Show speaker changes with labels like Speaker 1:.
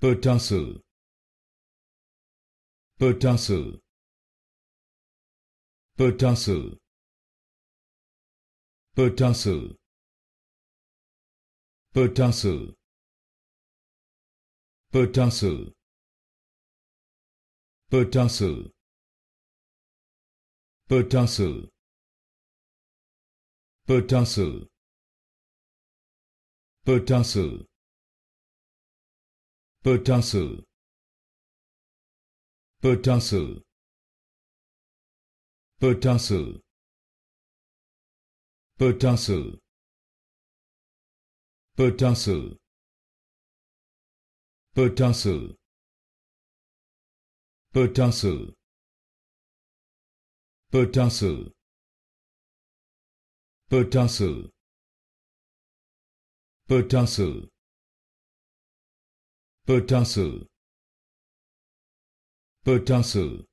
Speaker 1: Pertussil Pertussil Pertussil Pertussil Pertussil Pertussil Pertussil Pertussil Pertussil Pertussil Pertussil Pertussil Pertussil Pertussil Pertussil Pertussil Pertussil Pertussil Pertussil Pertussil Pertussil. Pertussil.